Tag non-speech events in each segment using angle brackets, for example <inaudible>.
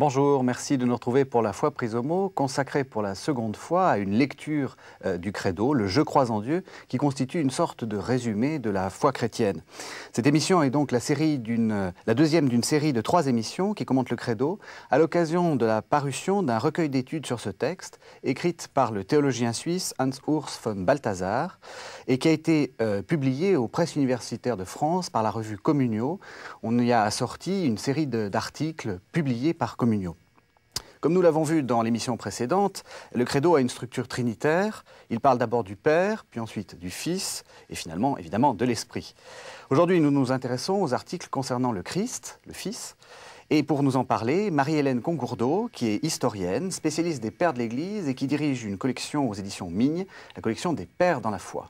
Bonjour, merci de nous retrouver pour la foi prise au mot, consacrée pour la seconde fois à une lecture euh, du credo, le Je crois en Dieu, qui constitue une sorte de résumé de la foi chrétienne. Cette émission est donc euh, la, deuxième d'une série de trois émissions qui commentent le credo à l'occasion de la parution d'un recueil d'études sur ce texte, écrite par le théologien suisse Hans-Urs von Balthasar, et qui a été euh, publié aux presses universitaires de France par la revue Communio. On y a assorti une série d'articles publiés par Communio comme nous l'avons vu dans l'émission précédente, le credo a une structure trinitaire. Il parle d'abord du Père, puis ensuite du Fils, et finalement, évidemment, de l'Esprit. Aujourd'hui, nous nous intéressons aux articles concernant le Christ, le Fils. Et pour nous en parler, Marie-Hélène Congourdeau, qui est historienne, spécialiste des Pères de l'Église et qui dirige une collection aux éditions Migne, la collection des Pères dans la foi.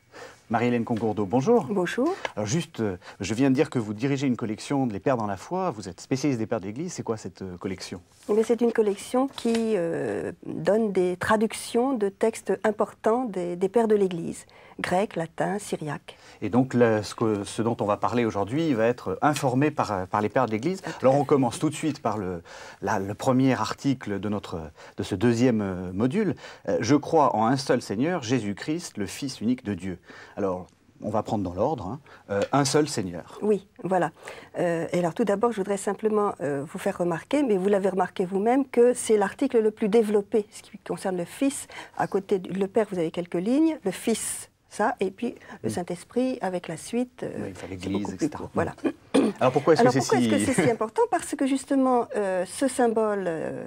Marie-Hélène Congourdeau, bonjour. Bonjour. Alors juste, euh, je viens de dire que vous dirigez une collection de Les Pères dans la foi. Vous êtes spécialiste des Pères de l'Église. C'est quoi cette euh, collection eh C'est une collection qui euh, donne des traductions de textes importants des Pères de l'Église grec, latin, syriaque. Et donc ce, dont on va parler aujourd'hui va être informé par, par les pères de l'Église. Alors on commence tout de suite par le, le premier article de, notre, de ce deuxième euh, module. Euh, je crois en un seul Seigneur, Jésus-Christ, le Fils unique de Dieu. Alors on va prendre dans l'ordre, hein. euh, un seul Seigneur. Oui, voilà. et alors tout d'abord, je voudrais simplement vous faire remarquer, mais vous l'avez remarqué vous-même, que c'est l'article le plus développé, ce qui concerne le Fils. À côté du le Père, vous avez quelques lignes, le Fils, ça, et puis le mm. Saint-Esprit avec la suite. Euh, oui, l'Église, etc. Court, voilà. <coughs> Alors pourquoi est-ce que c'est si... <laughs> important Parce que justement, euh, ce symbole euh,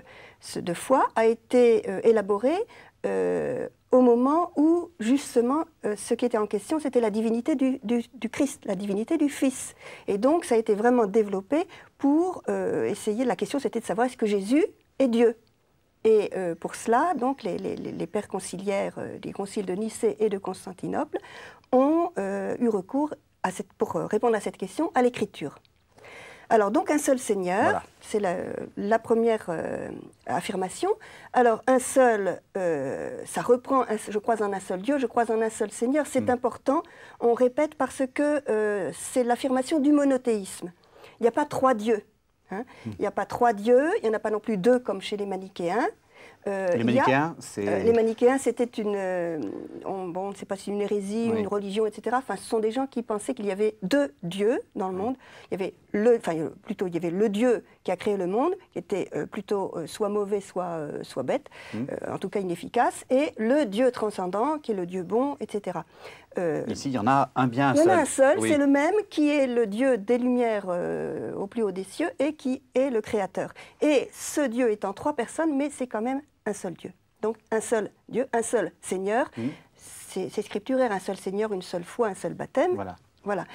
de foi a été élaboré au moment où justement ce qui était en question, c'était la divinité du, du, Christ, la divinité du Fils. Et donc ça a été vraiment développé pour essayer, la question c'était de savoir est-ce que Jésus est Dieu et euh, pour cela, donc, les, pères conciliaires euh, des conciles de Nicée et de Constantinople ont euh, eu recours, à cette, pour répondre à cette question, à l'écriture. Alors, donc, un seul Seigneur, c'est la, première affirmation. Alors, un seul, ça reprend, je crois en un seul Dieu, je crois en un seul Seigneur, c'est hmm. important, on répète parce que c'est l'affirmation du monothéisme. Il n'y a pas trois dieux. Hein. Il n'y a pas trois dieux, il n'y en a pas non plus deux comme chez les manichéens. Euh, euh, les manichéens, c'était une... Euh, bon, pas une hérésie, une religion, etc. Enfin, ce sont des gens qui pensaient qu'il y avait deux dieux dans le monde. Il y avait le... plutôt, il y avait le dieu qui a créé le monde, qui était plutôt soit mauvais, soit, soit bête, hum. en tout cas inefficace, et le dieu transcendant, qui est le dieu bon, etc. Euh, Ici, il y en a un bien, seul. Il y en a un seul, c'est le même qui est le Dieu des lumières euh, au plus haut des cieux et qui est le Créateur. Et ce Dieu est en trois personnes, mais c'est quand même un seul Dieu. Donc un seul Dieu, un seul Seigneur. Hmm. C'est scripturaire, un seul Seigneur, une seule foi, un seul baptême. Voilà.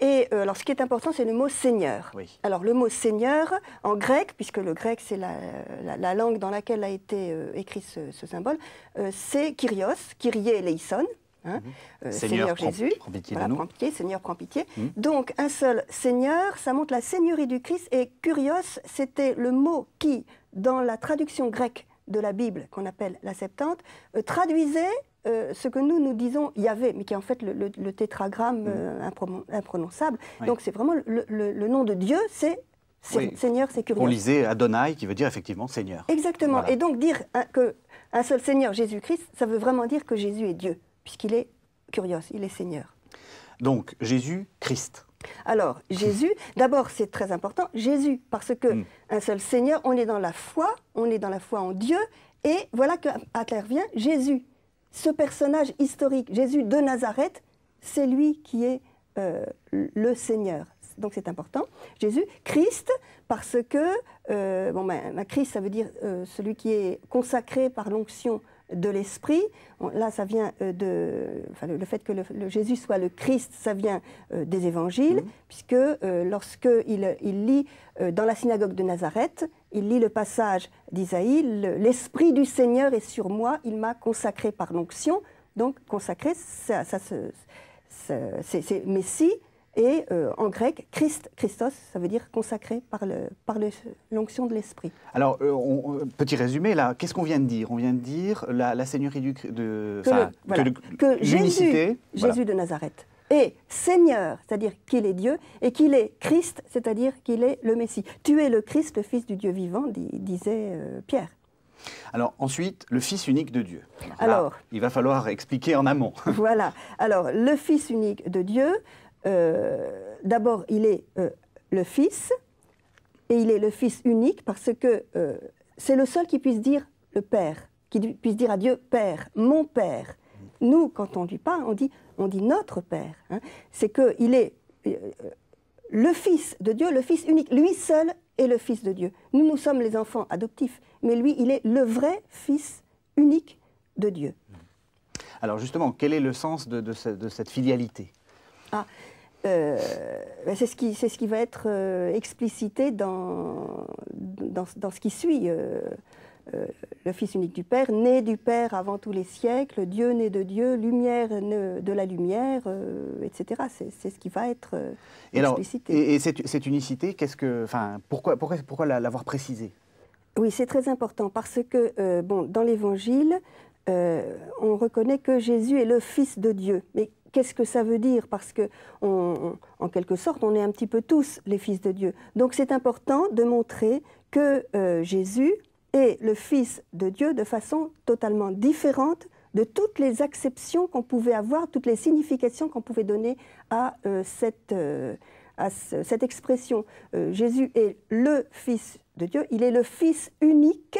Et euh, alors, ce qui est important, c'est le mot Seigneur. Alors, le mot Seigneur, en grec, puisque le grec, c'est la, langue dans laquelle a été écrit ce, symbole, c'est Kyrios, Kyrie eleison, Seigneur, Jésus, pitié, Seigneur, prends pitié. Mhm. Donc un seul Seigneur, ça montre la Seigneurie du Christ. Et curios, c'était le mot qui, dans la traduction grecque de la Bible, qu'on appelle la Septante, euh, traduisait euh, ce que nous, nous disons avait, mais qui est en fait le, tétragramme mhm. euh, imprononçable. Donc c'est vraiment le, nom de Dieu, c'est Seigneur, c'est Curios On lisait Adonai, qui veut dire effectivement Seigneur. Exactement. Et donc dire qu'un que un seul Seigneur, Jésus-Christ, ça veut vraiment dire que Jésus est Dieu puisqu'il est curieux, il est Seigneur. Donc Jésus, Christ. Alors Jésus, <laughs> d'abord c'est très important, Jésus, parce que hmm. un seul Seigneur, on est dans la foi, on est dans la foi en Dieu, et voilà vient, Jésus, ce personnage historique, Jésus de Nazareth, c'est lui qui est euh, le Seigneur. Donc c'est important. Jésus, Christ, parce que euh, bon, ben, ben, Christ, ça veut dire euh, celui qui est consacré par l'onction de l'esprit. Là, ça vient euh, de. le, fait que le, Jésus soit le Christ, ça vient euh, des évangiles, mhm. puisque euh, lorsque lorsqu'il il lit dans la synagogue de Nazareth, il lit le passage d'Isaïe L'Esprit du Seigneur est sur moi, il m'a consacré par l'onction. Donc, consacré, ça, c'est Messie, et euh, en grec, Christ, Christos, ça veut dire consacré par, le, par l'onction de l'esprit. Alors, euh, petit résumé, là, qu'est-ce qu'on vient de dire On vient de dire la, Seigneurie du, de, que, Jésus, Jésus de Nazareth est Seigneur, c'est-à-dire qu'il est Dieu, et qu'il est Christ, c'est-à-dire qu'il est le Messie. Tu es le Christ, le Fils du Dieu vivant, disait euh, Pierre. Alors ensuite, le Fils unique de Dieu. Alors, il va falloir expliquer en amont. voilà. Alors, le Fils unique de Dieu, euh, d'abord, il est euh, le Fils, et il est le Fils unique parce que euh, c'est le seul qui puisse dire le Père, qui puisse dire à Dieu Père, mon Père. Nous, quand on dit pas, on dit, on dit notre Père. Hein. C'est qu'il est le Fils de Dieu, le Fils unique. Lui seul est le Fils de Dieu. Nous, nous sommes les enfants adoptifs, mais lui, il est le vrai Fils unique de Dieu. Alors justement, quel est le sens de, cette filialité ah, euh, bah, c'est ce qui c'est ce qui va être euh, explicité dans, dans, ce qui suit. Euh, le Fils unique du Père, né du Père avant tous les siècles, Dieu né de Dieu, lumière de la lumière, etc. C'est ce qui va être explicité. et, cette, unicité, qu'est-ce que, pourquoi, pourquoi, l'avoir précisée oui, c'est très important parce que bon, dans l'Évangile, euh, on reconnaît que Jésus est le Fils de Dieu. Mais qu'est-ce que ça veut dire Parce que, en quelque sorte, on est un petit peu tous les fils de Dieu. Donc c'est important de montrer que euh, Jésus est le Fils de Dieu de façon totalement différente de toutes les acceptions qu'on pouvait avoir, toutes les significations qu'on pouvait donner à euh, cette expression. Jésus est le Fils de Dieu, il est le Fils unique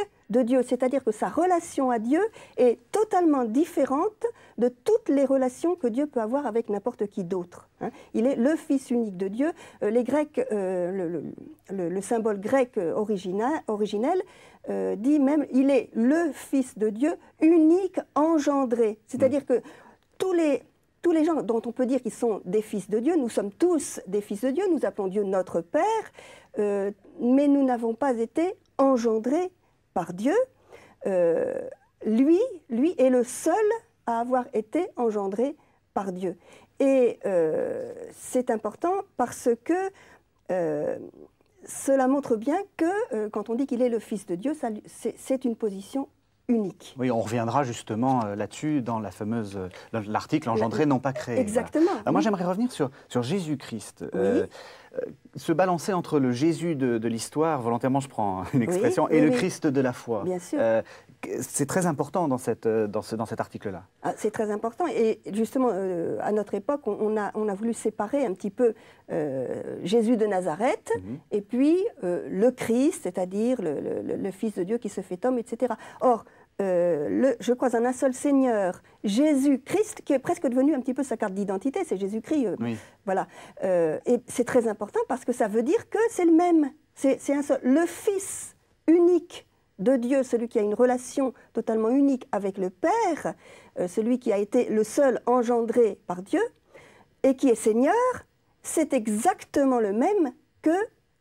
c'est-à-dire que sa relation à Dieu est totalement différente de toutes les relations que Dieu peut avoir avec n'importe qui d'autre. Hein. Il est le Fils unique de Dieu. Euh, les Grecs, euh, le, symbole grec euh, original originel dit même il est le Fils de Dieu unique engendré. C'est-à-dire mm. que tous les tous les gens dont on peut dire qu'ils sont des fils de Dieu, nous sommes tous des fils de Dieu, nous appelons Dieu notre Père, mais nous n'avons pas été engendrés par Dieu, euh, lui, lui est le seul à avoir été engendré par Dieu. Et euh, c'est important parce que euh, cela montre bien que quand on dit qu'il est le Fils de Dieu, c'est une position unique. Oui, on reviendra justement euh, là-dessus dans la fameuse euh, l'article engendré non pas créé. Exactement. Moi, j'aimerais revenir sur sur Jésus-Christ. Euh, se balancer entre le Jésus de, l'histoire, volontairement je prends hein, une expression, et le Christ de la foi. Bien sûr. c'est très important dans, cette, dans, dans cet article-là. Ah, c'est très important. Et justement, à notre époque, on, a, on a voulu séparer un petit peu Jésus de Nazareth mm-hmm. et puis le Christ, c'est-à-dire le, Fils de Dieu qui se fait homme, etc. Or, euh, le, je crois en un seul Seigneur, Jésus-Christ, qui est presque devenu un petit peu sa carte d'identité, c'est Jésus-Christ. Euh, voilà. Euh, et c'est très important parce que ça veut dire que c'est le même, c'est un seul. Le Fils unique de Dieu, celui qui a une relation totalement unique avec le Père, celui qui a été le seul engendré par Dieu et qui est Seigneur, c'est exactement le même que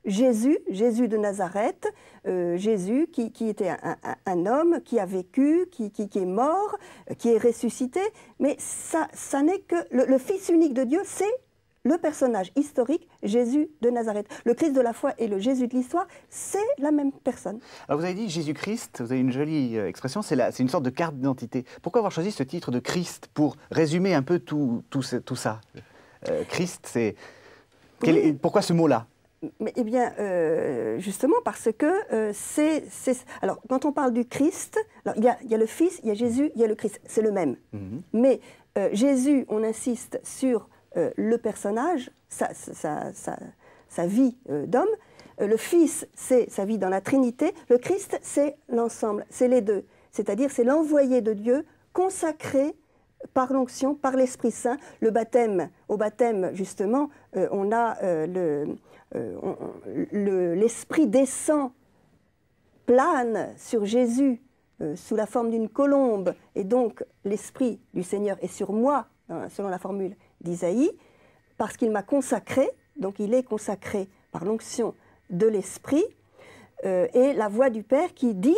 Jésus, Jésus de Nazareth, euh, Jésus qui, était un, homme, qui a vécu, qui, qui, est mort, euh, qui est ressuscité, mais ça, ça n'est que le, Fils unique de Dieu, c'est le personnage historique Jésus de Nazareth. Le Christ de la foi et le Jésus de l'histoire, c'est la même personne. Alors vous avez dit Jésus-Christ, vous avez une jolie euh, expression, c'est une sorte de carte d'identité. Pourquoi avoir choisi ce titre de Christ pour résumer un peu tout, tout, tout ça Christ, c'est... Pourquoi ce mot-là eh bien, euh, justement, parce que euh, c'est, Alors, quand on parle du Christ, il y, a le Fils, il y a Jésus, il y a le Christ, c'est le même. Mhm. Mais euh, Jésus, on insiste sur le personnage, sa vie d'homme. le Fils, c'est sa vie dans la Trinité. Le Christ, c'est l'ensemble, c'est les deux. C'est-à-dire, c'est l'envoyé de Dieu consacré par l'onction, par l'Esprit Saint. Le baptême, au baptême, justement, on a le euh, l'esprit descend, plane sur Jésus euh, sous la forme d'une colombe, et donc l'esprit du Seigneur est sur moi, hein, selon la formule d'Isaïe, parce qu'il m'a consacré, donc il est consacré par l'onction de l'esprit, euh, et la voix du Père qui dit,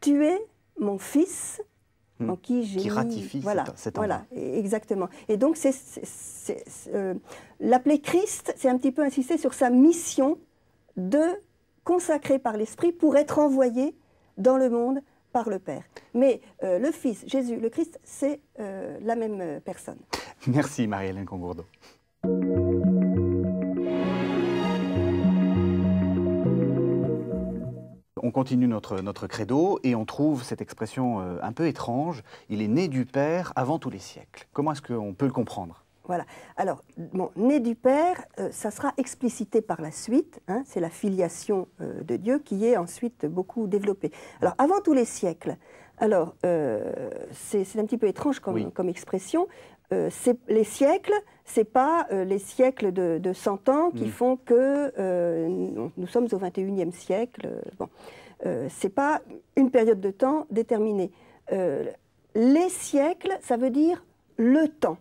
tu es mon fils, Hmm. qui ratifie voilà, cet, cet voilà, exactement. Et donc c'est, euh, l'appeler Christ, c'est un petit peu insister sur sa mission de consacrer par l'Esprit pour être envoyé dans le monde par le Père. Mais euh, le Fils, Jésus, le Christ, c'est euh, la même personne. Merci Marie-Hélène Congourdeau. On continue notre, notre credo et on trouve cette expression euh, un peu étrange, il est né du Père avant tous les siècles. Comment est-ce qu'on peut le comprendre voilà. Alors, bon, né du Père, euh, ça sera explicité par la suite. Hein. c'est la filiation euh, de Dieu qui est ensuite beaucoup développée. Alors, avant tous les siècles, alors, c'est un petit peu étrange comme expression, euh, les siècles, ce n'est pas euh, les siècles de, 100 ans qui mm. font que euh, nous, sommes au 21e siècle. bon. ce n'est pas une période de temps déterminée. les siècles, ça veut dire le temps.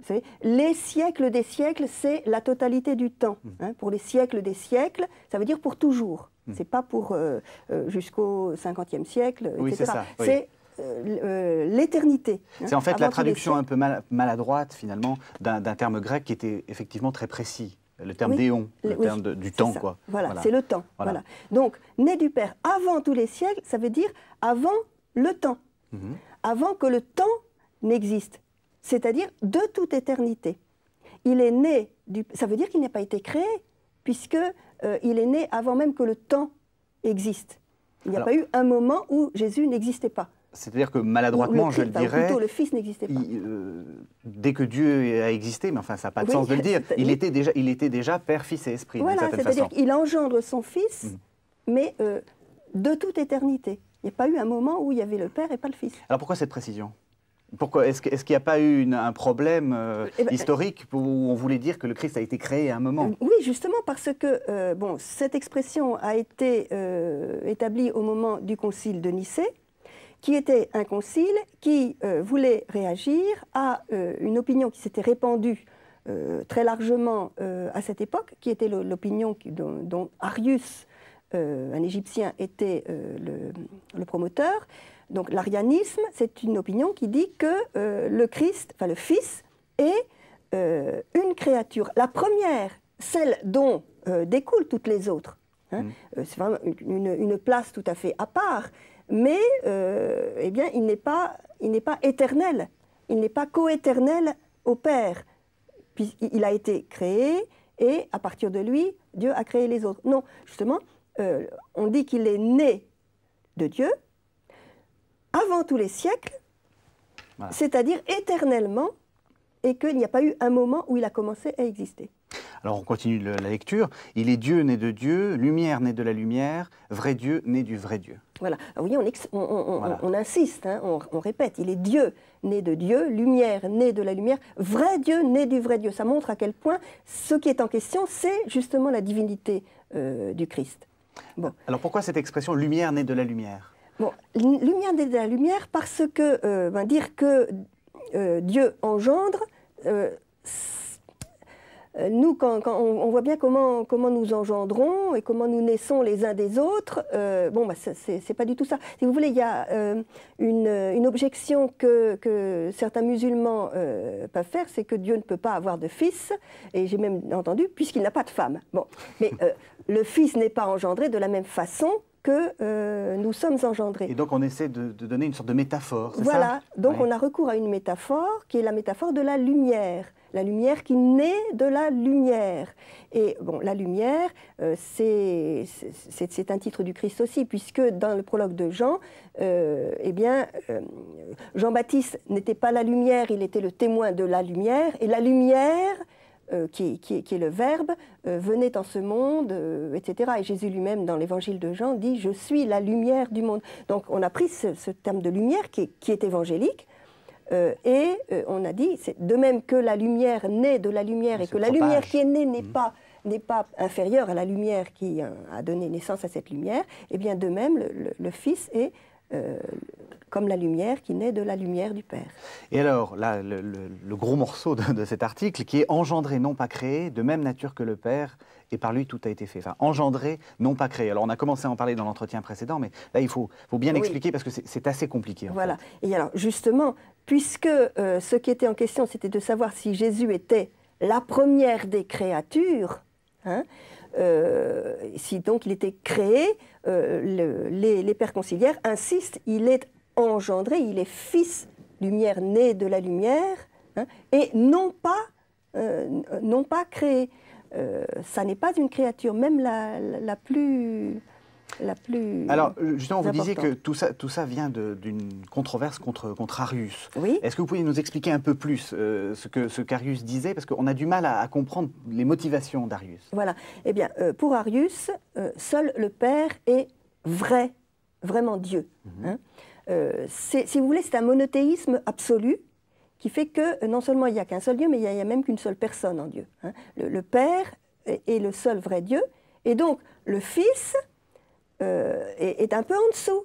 Vous savez, les siècles des siècles, c'est la totalité du temps. Mm. Hein. pour les siècles des siècles, ça veut dire pour toujours. Ce mm. C'est pas pour jusqu'au 50e siècle, etc. C'est euh, euh, l'éternité. Hein, c'est en fait la traduction un peu maladroite finalement d'un terme grec qui était effectivement très précis. Le terme d'éon, le terme du temps, quoi. Voilà, c'est le temps. Voilà. Donc, né du Père avant tous les siècles, ça veut dire avant le temps, mhm. avant que le temps n'existe, c'est-à-dire de toute éternité. Il est né du, ça veut dire qu'il n'a pas été créé, puisque euh, il est né avant même que le temps existe. Il n'y a pas eu un moment où Jésus n'existait pas. C'est-à-dire que maladroitement, je le bah, dirais. le Fils n'existait euh, dès que Dieu a existé, mais enfin, ça n'a pas de sens de le dire. Il était déjà, il était déjà Père, Fils et Esprit. Voilà, c'est-à-dire qu'il engendre son Fils, mm. mais euh, de toute éternité. Il n'y a pas eu un moment où il y avait le Père et pas le Fils. Alors pourquoi cette précision pourquoi Est-ce qu'il n'y a pas eu un problème euh, eh ben, historique où on voulait dire que le Christ a été créé à un moment Oui, justement, parce que bon, cette expression a été établie au moment du Concile de Nicée, qui était un concile qui euh, voulait réagir à euh, une opinion qui s'était répandue euh, très largement à cette époque, qui était l'opinion dont, Arius, un Égyptien, était le, promoteur. Donc l'arianisme, c'est une opinion qui dit que le Christ, enfin le Fils, est une créature, la première, celle dont découlent toutes les autres. Hein, mm. C'est vraiment une, place tout à fait à part mais euh, eh bien, il n'est pas, éternel, il n'est pas coéternel au Père. Puis, il a été créé et à partir de lui, Dieu a créé les autres. Non, justement, euh, on dit qu'il est né de Dieu avant tous les siècles, c'est-à-dire éternellement, et qu'il n'y a pas eu un moment où il a commencé à exister. Alors on continue la lecture. Il est Dieu né de Dieu, lumière né de la lumière, vrai Dieu né du vrai Dieu. Voilà, ah oui, on, on, insiste, hein. on, répète, il est Dieu né de Dieu, lumière né de la lumière, vrai Dieu né du vrai Dieu. Ça montre à quel point ce qui est en question, c'est justement la divinité euh, du Christ. Bon. Alors pourquoi cette expression lumière née de la lumière Lumière née de la lumière parce que euh, ben, dire que euh, Dieu engendre, euh, nous, quand, on, voit bien comment, nous engendrons et comment nous naissons les uns des autres, euh, bon, bah, c'est pas du tout ça. Si vous voulez, il y a euh, une, objection que, certains musulmans peuvent faire, c'est que Dieu ne peut pas avoir de fils, et j'ai même entendu, puisqu'il n'a pas de femme. Bon, mais le fils n'est pas engendré de la même façon que euh, nous sommes engendrés. Et donc on essaie de, donner une sorte de métaphore. Voilà, ça donc on a recours à une métaphore qui est la métaphore de la lumière. La lumière qui naît de la lumière. Et bon, la lumière, euh, c'est un titre du Christ aussi, puisque dans le prologue de Jean, euh, eh bien, Jean-Baptiste n'était pas la lumière, il était le témoin de la lumière. Et la lumière euh, qui, est le Verbe, euh, venait en ce monde, euh, etc. Et Jésus lui-même, dans l'évangile de Jean, dit Je suis la lumière du monde. Donc on a pris ce, terme de lumière qui, est évangélique. et on a dit, de même que la lumière naît de la lumière et que la lumière qui est née n'est mmh. pas n'est pas inférieure à la lumière qui a donné naissance à cette lumière, et eh bien de même le, Fils est comme la lumière qui naît de la lumière du Père. Et alors, là, le, gros morceau de, cet article, qui est engendré, non pas créé, de même nature que le Père, et par lui tout a été fait. Enfin, engendré, non pas créé. Alors, on a commencé à en parler dans l'entretien précédent, mais là, il faut, bien expliquer parce que c'est assez compliqué. voilà. Et alors, justement, puisque euh, ce qui était en question, c'était de savoir si Jésus était la première des créatures, hein, euh, si donc il était créé, euh, les, les, pères conciliaires insistent, il est engendré, il est fils lumière, né de la lumière, hein, et non pas, euh, non pas créé. Euh, ça n'est pas une créature, même la, plus... La plus Alors, justement, vous disiez que tout ça, tout ça vient d'une controverse contre, contre Arius. Oui. Est-ce que vous pouvez nous expliquer un peu plus euh, ce que ce qu'Arius disait Parce qu'on a du mal à, comprendre les motivations d'Arius. Voilà. Eh bien, pour Arius, seul le Père est vrai, vraiment Dieu. Mhm. Hein. Euh, si vous voulez, c'est un monothéisme absolu qui fait que euh, non seulement il n'y a qu'un seul Dieu, mais il n'y a, même qu'une seule personne en Dieu. Hein. Le, Père est, le seul vrai Dieu, et donc le Fils euh, est, un peu en dessous.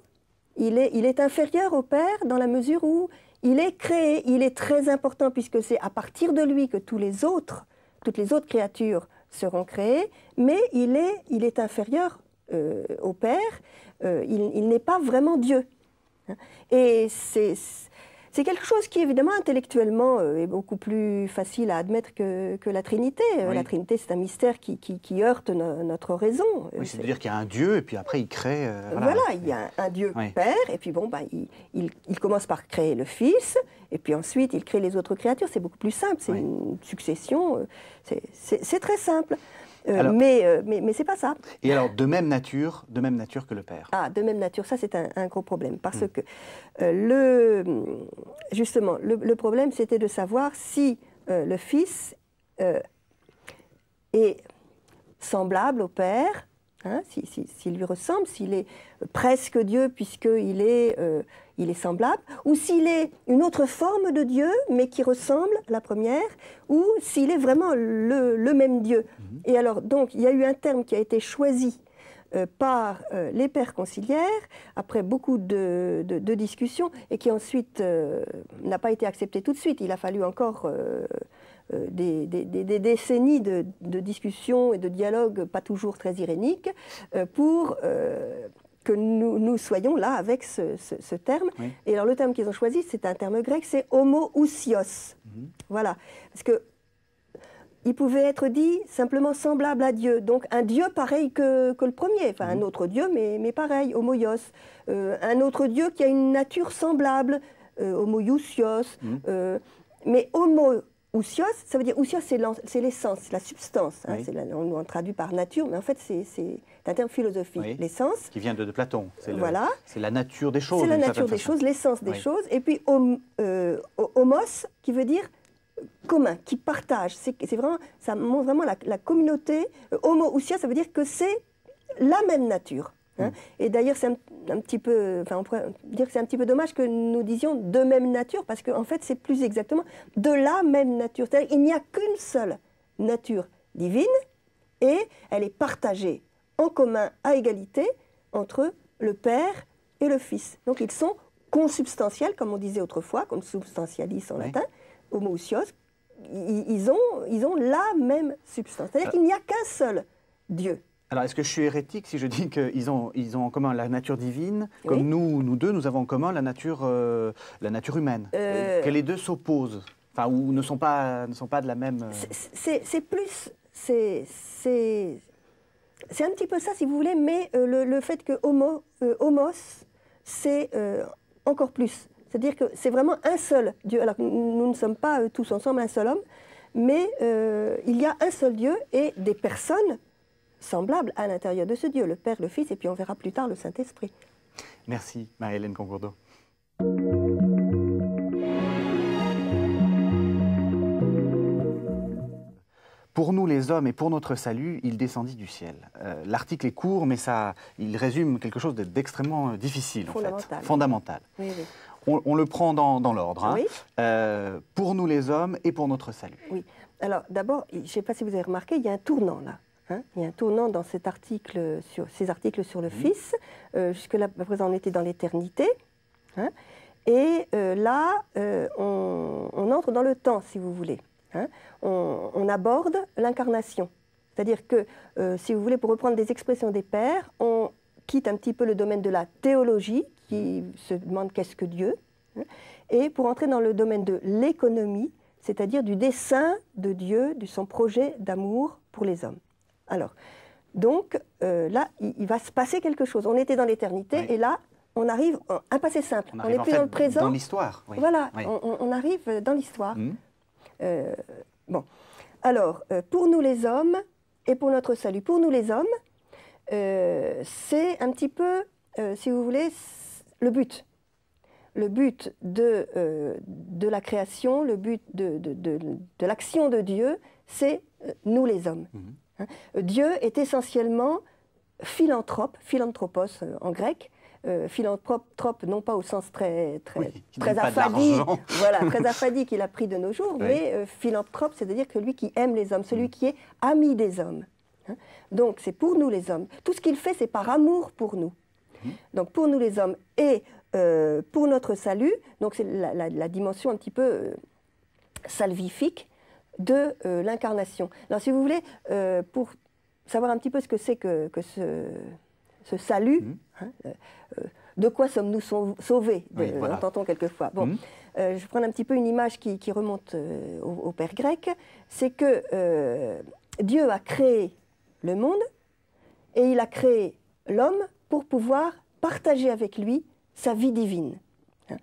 Il est, inférieur au Père dans la mesure où il est créé, il est très important puisque c'est à partir de lui que tous les autres, toutes les autres créatures seront créées, mais il est, inférieur au Père, il n'est pas vraiment Dieu. Et c'est quelque chose qui, évidemment, intellectuellement, euh, est beaucoup plus facile à admettre que, la Trinité. Euh, la Trinité, c'est un mystère qui, heurte notre raison. Euh, oui, c'est-à-dire qu'il y a un Dieu, et puis après, il crée... voilà. il y a un, Dieu Père, et puis bon, bah, il commence par créer le Fils, et puis ensuite, il crée les autres créatures. C'est beaucoup plus simple, c'est une succession. C'est très simple. Euh, mais, euh, mais, mais c'est pas ça. Et alors, de même nature, de même nature que le père. Ah, de même nature, ça c'est un, gros problème. Parce hmm. que euh, le, justement, le problème c'était de savoir si le fils est semblable au père Hein, s'il lui ressemble, s'il est presque Dieu puisqu'il est, euh, il est semblable, ou s'il est une autre forme de Dieu mais qui ressemble à la première, ou s'il est vraiment le, même Dieu. Mhm. Et alors, donc, il y a eu un terme qui a été choisi euh, par euh, les pères conciliaires, après beaucoup de discussions, et qui ensuite n'a pas été accepté tout de suite. Il a fallu encore euh, des, décennies de, discussions et de dialogues pas toujours très iréniques euh, pour euh, que nous, nous, soyons là avec ce, terme. Et alors le terme qu'ils ont choisi, c'est un terme grec, c'est homoousios mhm. ». Voilà. Parce que il pouvait être dit simplement semblable à Dieu, donc un Dieu pareil que, le premier, enfin un mhm. autre Dieu, mais, mais pareil, homoios. un autre Dieu qui a une nature semblable, euh, mhm. mais homo Ousios, ça veut dire Ousios, c'est l'essence, c'est la substance. Hein, la, on, traduit par nature, mais en fait, c'est un terme philosophique. L'essence. Qui vient de, Platon. C'est voilà. C'est la nature des choses. C'est la nature des choses, l'essence des choses. Et puis, homo, euh, homos, qui veut dire commun, qui partage. C'est vraiment, ça montre vraiment la, communauté. Euh, homo ousios, ça veut dire que c'est la même nature. Hein. Mm. Et d'ailleurs, c'est un, petit peu, on pourrait dire c'est un petit peu dommage que nous disions de même nature, parce qu'en en fait, c'est plus exactement de la même nature. cest à n'y a qu'une seule nature divine et elle est partagée en commun à égalité entre le Père et le Fils. Donc ils sont consubstantiels, comme on disait autrefois, comme substantialis en latin, homoousios. Ils ont, ils ont la même substance. C'est-à-dire euh. qu'il n'y a qu'un seul Dieu. Alors, est-ce que je suis hérétique si je dis qu'ils ont, ils ont en commun la nature divine, comme nous, nous deux, nous avons en commun la nature, euh, la nature humaine euh. Euh, Que les deux s'opposent, enfin, ou ne sont pas, ne sont pas de la même. C'est plus, c'est, un petit peu ça, si vous voulez, mais le, fait que homo, homos, c'est encore plus. C'est-à-dire que c'est vraiment un seul Dieu. Alors, nous ne sommes pas tous ensemble un seul homme, mais il y a un seul Dieu et des personnes semblables à l'intérieur de ce Dieu, le Père, le Fils, et puis on verra plus tard le Saint-Esprit. Merci, Marie-Hélène Pour nous les hommes et pour notre salut, il descendit du ciel. Euh, l'article est court, mais ça, il résume quelque chose d'extrêmement difficile, fondamental. En fait, fondamental. On, le prend dans, l'ordre. Hein. Euh, pour nous les hommes et pour notre salut. Oui. Alors d'abord, je ne sais pas si vous avez remarqué, il y a un tournant là. Hein, il y a un tournant dans ces articles sur le mmh. Fils. Euh, Jusque-là, à présent, on était dans l'éternité. Hein. et euh, là, euh, on, entre dans le temps, si vous voulez. Hein. on, on, aborde l'incarnation. C'est-à-dire que, si vous voulez, pour reprendre des expressions des pères, on quitte un petit peu le domaine de la théologie, qui mmh. se demande qu'est-ce que Dieu, et pour entrer dans le domaine de l'économie, c'est-à-dire du dessein de Dieu, de son projet d'amour pour les hommes. Alors, donc euh, là, il, va se passer quelque chose. On était dans l'éternité et là, on arrive un passé simple. On n'est plus dans le présent. Dans l'histoire. Voilà, On, arrive dans l'histoire. Hum. Euh, bon. Alors, euh, pour nous les hommes et pour notre salut, pour nous les hommes, c'est un petit peu, si vous voulez, le but. Le but de, de la création, le but de, l'action de Dieu, c'est nous les hommes. Hum. Hein. Dieu est essentiellement philanthrope, philanthropos euh, en grec, euh, philanthrope, non pas au sens très, très, très <laughs> qu'il a pris de nos jours, mais euh, philanthrope, c'est-à-dire que lui qui aime les hommes, celui mm. qui est ami des hommes. Hein. Donc c'est pour nous les hommes. Tout ce qu'il fait, c'est par amour pour nous. Mm. Donc pour nous les hommes et euh, pour notre salut, donc c'est la, dimension un petit peu salvifique de euh, l'incarnation. Alors, si vous voulez, euh, pour savoir un petit peu ce que c'est que, ce, salut, mhm. hein, euh, de quoi sommes-nous sauvés, entendons quelquefois. Bon, mhm. je prends un petit peu une image qui, remonte au, Père grec, c'est que Dieu a créé le monde et il a créé l'homme pour pouvoir partager avec lui sa vie divine. Hein.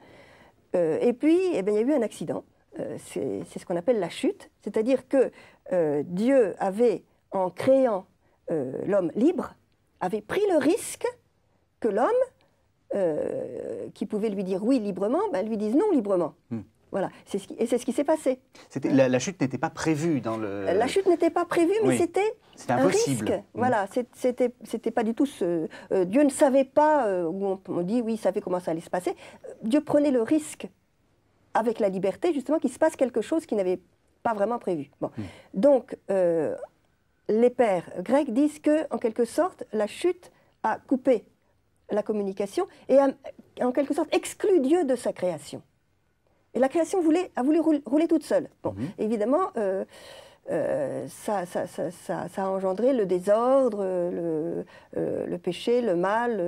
et puis, eh bien, il y a eu un accident. Euh, c'est ce qu'on appelle la chute, c'est-à-dire que euh, Dieu avait, en créant euh, l'homme libre, avait pris le risque que l'homme, qui pouvait lui dire oui librement, ben lui dise non librement. Hmm. Voilà, et c'est ce qui s'est passé. La, chute n'était pas prévue dans le. La chute n'était pas prévue, mais c'était un risque. Hmm. Voilà, c'était pas du tout. Dieu ne savait pas, on, on, dit oui, il savait comment ça allait se passer. Dieu prenait le risque avec la liberté, justement, qu'il se passe quelque chose qui n'avait pas vraiment prévu. Hmm. Donc, euh, les pères grecs disent que, en quelque sorte, la chute a coupé la communication et en quelque sorte, exclu Dieu de sa création. Et la création voulait, a voulu rouler toute seule. Bon, hmm. évidemment, euh, euh, ça, a engendré le désordre, le péché, le mal,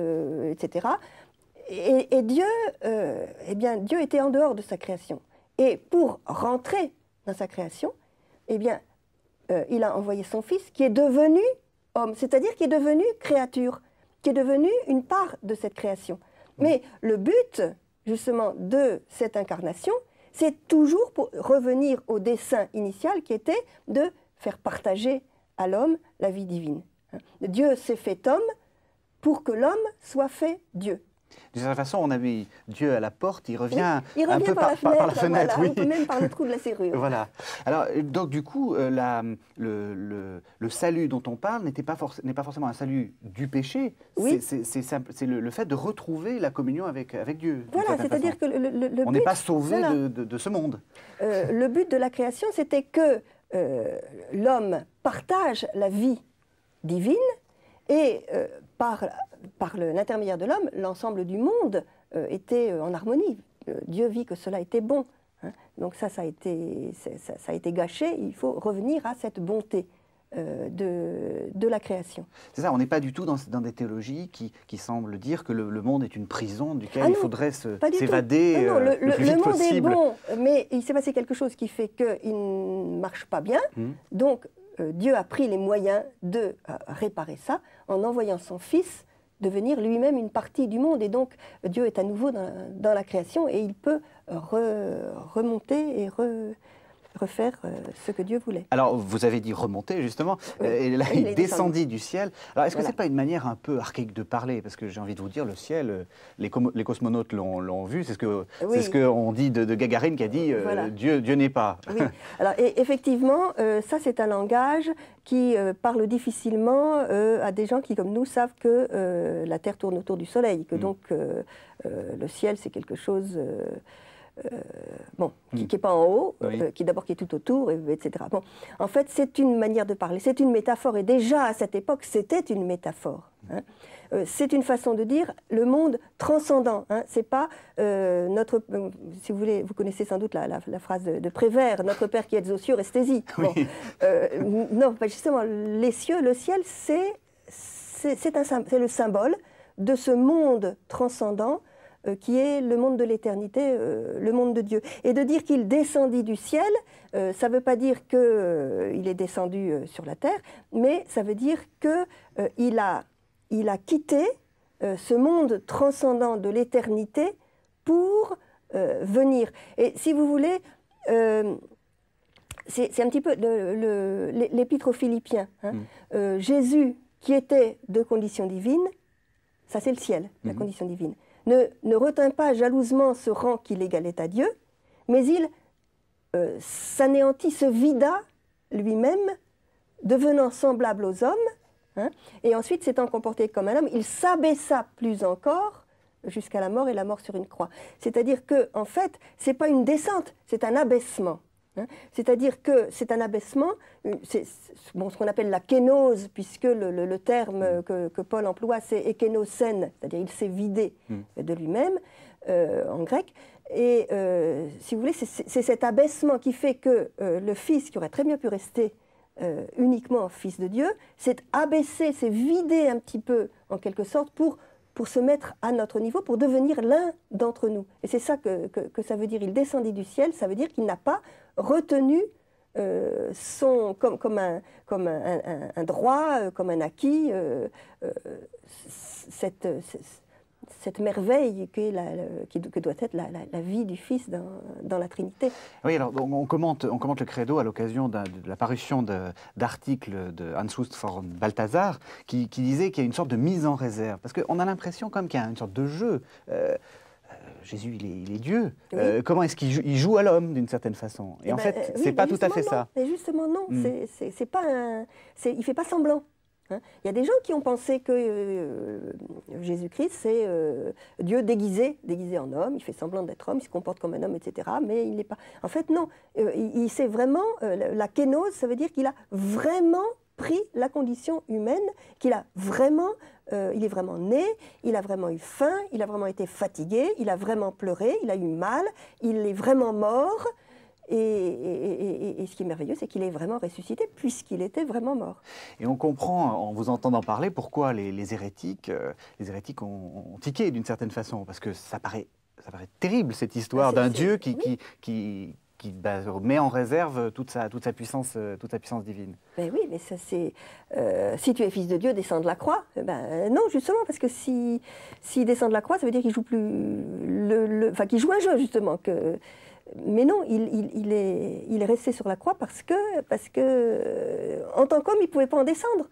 etc et, Dieu, euh, eh bien, Dieu était en dehors de sa création. Et pour rentrer dans sa création, eh bien, euh, il a envoyé son Fils qui est devenu homme, c'est-à-dire qui est devenu créature, qui est devenu une part de cette création. Mais le but, justement, de cette incarnation, c'est toujours pour revenir au dessein initial qui était de faire partager à l'homme la vie divine. Dieu s'est fait homme pour que l'homme soit fait Dieu. D'une certaine façon, on a mis Dieu à la porte, il revient, un peu par, la fenêtre, par même par le trou de la serrure. <laughs> voilà. Alors, donc du coup, euh, le, salut dont on parle n'était pas n'est pas forcément un salut du péché, c'est le, fait de retrouver la communion avec, Dieu. Voilà, c'est-à-dire que le, On n'est pas sauvé de, ce monde. Euh, le but de la création, c'était que euh, l'homme partage la vie divine et par, l'intermédiaire de l'homme, l'ensemble du monde euh, était euh, en harmonie. Euh, Dieu vit que cela était bon. Hein. Donc ça ça, a été, ça, a été gâché. Il faut revenir à cette bonté. de, de, la création. C'est ça, on n'est pas du tout dans, des théologies qui, qui, semblent dire que le, monde est une prison duquel ah il faudrait s'évader le, monde est bon, mais il s'est passé quelque chose qui fait qu'il ne marche pas bien. Mmh. Donc, euh, Dieu a pris les moyens de euh, réparer ça en envoyant son Fils devenir lui-même une partie du monde. Et donc, Dieu est à nouveau dans, la création et il peut euh, remonter et re, refaire euh, ce que Dieu voulait. Alors, vous avez dit remonter, justement. Euh, et là, il, descendit du ciel. Alors, est-ce que ce n'est pas une manière un peu archaïque de parler Parce que j'ai envie de vous dire, le ciel, euh, les, cosmonautes l'ont vu. C'est ce qu'on c'est ce dit de, Gagarine qui a dit Dieu, Dieu n'est pas. Oui. Alors, effectivement, ça, c'est un langage qui parle difficilement à des gens qui, comme nous, savent que la Terre tourne autour du Soleil, que mm. donc le ciel, c'est quelque chose euh, bon, qui n'est hmm. pas en haut, euh, qui d'abord qui est tout autour, etc. Bon, en fait, c'est une manière de parler, c'est une métaphore, et déjà à cette époque, c'était une métaphore. Hein. Euh, c'est une façon de dire le monde transcendant. Hein. C'est pas notre, si vous voulez, vous connaissez sans doute la, phrase de, Prévert, notre Père qui êtes aux cieux, restez-y. <laughs> non, justement, les cieux, le ciel, c'est le symbole de ce monde transcendant euh, qui est le monde de l'éternité, euh, le monde de Dieu. Et de dire qu'il descendit du ciel, euh, ça ne veut pas dire qu'il est descendu sur la terre, mais ça veut dire qu'il a, il a quitté ce monde transcendant de l'éternité pour venir. Et si vous voulez, c'est un petit peu l'épître aux Philippiens. Hein. Mm. Jésus, qui était de condition divine, ça c'est le ciel, la mm-hmm. condition divine ne, retint pas jalousement ce rang qu'il égalait à Dieu, mais il euh, s'anéantit, se vida lui-même, devenant semblable aux hommes, hein, et ensuite s'étant comporté comme un homme, il s'abaissa plus encore jusqu'à la mort et la mort sur une croix. C'est-à-dire que, en fait, n'est pas une descente, c'est un abaissement. Hein. C'est-à-dire que c'est un abaissement, euh, ce qu'on appelle la kénose, puisque le, terme mm. que, Paul emploie, c'est ékénosène, c'est-à-dire il s'est vidé mm. euh, de lui-même euh, en grec. Et si vous voulez, c'est cet abaissement qui fait que le Fils, qui aurait très bien pu rester uniquement Fils de Dieu, s'est abaissé, s'est vidé un petit peu, en quelque sorte, pour pour se mettre à notre niveau, pour devenir l'un d'entre nous. Et c'est ça que, ça veut dire. Il descendit du ciel, ça veut dire qu'il n'a pas retenu euh, son, comme, comme, un, comme un, droit, euh, comme un acquis, euh, cette cette, merveille que doit être la, vie du Fils dans, la Trinité. Oui, alors on, commente, on commente le credo à l'occasion de la parution d'articles de, Hans Hust von Balthasar qui, disait qu'il y a une sorte de mise en réserve. Parce qu'on a l'impression comme qu'il y a une sorte de jeu. Euh, euh, Jésus, il est, il Dieu. Euh, comment est-ce qu'il joue, à l'homme d'une certaine façon Et, eh en ben, fait, c'est pas tout à fait ça. Mais justement, non. Il hmm. C'est pas un... Il fait pas semblant. Hein. Il y a des gens qui ont pensé que euh, Jésus-Christ, c'est euh, Dieu déguisé, déguisé en homme, il fait semblant d'être homme, il se comporte comme un homme, etc. Mais il n'est pas. En fait, non. Euh, il, il vraiment. la kénose, ça veut dire qu'il a vraiment pris la condition humaine, qu'il a vraiment, il est vraiment né, il a vraiment eu faim, il a vraiment été fatigué, il a vraiment pleuré, il a eu mal, il est vraiment mort, et, ce qui est merveilleux, c'est qu'il est vraiment ressuscité, puisqu'il était vraiment mort. Et on comprend, en vous entendant parler, pourquoi les, hérétiques, les hérétiques euh, ont, tiqué d'une certaine façon, parce que ça paraît, ça paraît terrible, cette histoire ah, d'un Dieu qui, qui, qui bah, met en réserve toute sa, toute sa, puissance, euh, toute sa puissance divine. Ben oui, mais ça c'est... Euh, si tu es fils de Dieu, descends de la croix. Eh ben non, justement, parce que s'il si, descend de la croix, ça veut dire qu'il joue plus... Le, enfin, qu'il joue un jeu, justement, que mais non, il, est, resté sur la croix parce que, parce que euh, en tant qu'homme, il ne pouvait pas en descendre.